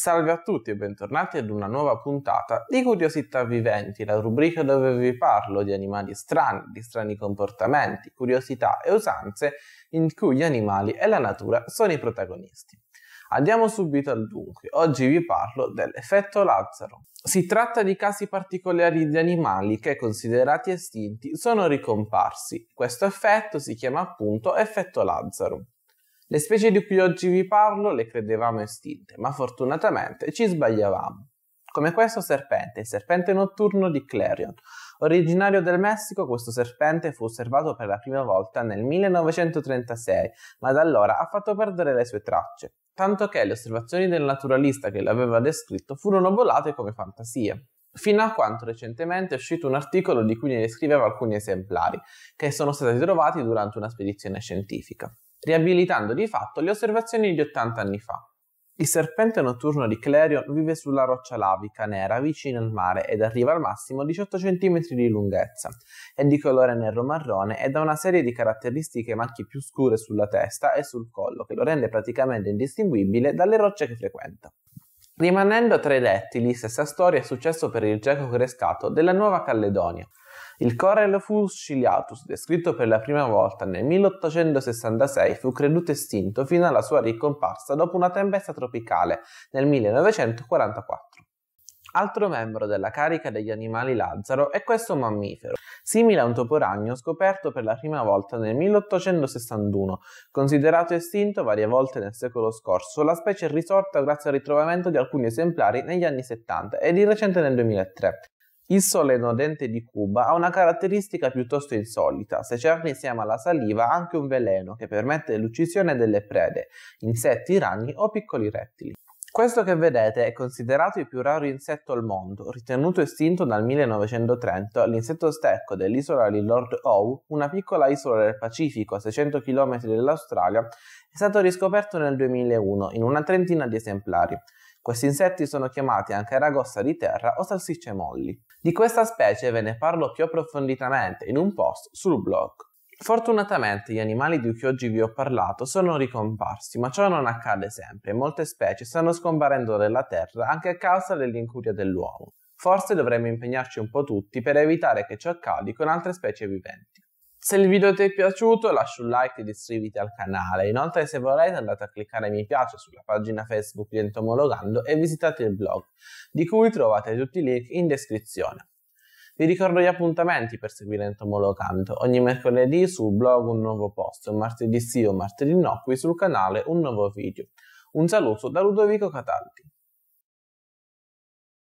Salve a tutti e bentornati ad una nuova puntata di Curiosità Viventi, la rubrica dove vi parlo di animali strani, di strani comportamenti, curiosità e usanze in cui gli animali e la natura sono i protagonisti. Andiamo subito al dunque. Oggi vi parlo dell'effetto Lazzaro. Si tratta di casi particolari di animali che, considerati estinti, sono ricomparsi. Questo effetto si chiama appunto effetto Lazzaro. Le specie di cui oggi vi parlo le credevamo estinte, ma fortunatamente ci sbagliavamo. Come questo serpente, il serpente notturno di Clarion. Originario del Messico, questo serpente fu osservato per la prima volta nel 1936, ma da allora ha fatto perdere le sue tracce, tanto che le osservazioni del naturalista che l'aveva descritto furono volate come fantasie fino a quanto recentemente è uscito un articolo di cui ne descriveva alcuni esemplari, che sono stati trovati durante una spedizione scientifica riabilitando di fatto le osservazioni di 80 anni fa. Il serpente notturno di Clarion vive sulla roccia lavica nera vicino al mare ed arriva al massimo 18 cm di lunghezza. È di colore nero-marrone ed ha una serie di caratteristiche macchie più scure sulla testa e sul collo che lo rende praticamente indistinguibile dalle rocce che frequenta. Rimanendo tra i rettili, stessa storia è successo per il geco crescato della Nuova Caledonia. Il Corel Fusciliatus, descritto per la prima volta nel 1866, fu creduto estinto fino alla sua ricomparsa dopo una tempesta tropicale nel 1944. Altro membro della carica degli animali Lazzaro è questo mammifero, simile a un toporagno scoperto per la prima volta nel 1861. Considerato estinto varie volte nel secolo scorso, la specie è risorta grazie al ritrovamento di alcuni esemplari negli anni 70 e di recente nel 2003. Il sole nodente di Cuba ha una caratteristica piuttosto insolita. Se cerca insieme alla saliva anche un veleno che permette l'uccisione delle prede, insetti, ragni o piccoli rettili. Questo che vedete è considerato il più raro insetto al mondo, ritenuto estinto dal 1930 l'insetto stecco dell'isola di Lord Howe, una piccola isola del Pacifico a 600 km dall'Australia, è stato riscoperto nel 2001 in una trentina di esemplari. Questi insetti sono chiamati anche ragosta di terra o salsicce molli. Di questa specie ve ne parlo più approfonditamente in un post sul blog. Fortunatamente gli animali di cui oggi vi ho parlato sono ricomparsi, ma ciò non accade sempre e molte specie stanno scomparendo dalla terra anche a causa dell'incuria dell'uomo. Forse dovremmo impegnarci un po' tutti per evitare che ciò accadi con altre specie viventi. Se il video ti è piaciuto lascia un like ed iscriviti al canale. Inoltre se volete andate a cliccare mi piace sulla pagina Facebook di Entomologando e visitate il blog, di cui trovate tutti i link in descrizione. Vi ricordo gli appuntamenti per seguire Entomologando. Ogni mercoledì sul blog un nuovo post, martedì sì o martedì no, qui sul canale un nuovo video. Un saluto da Ludovico Cataldi.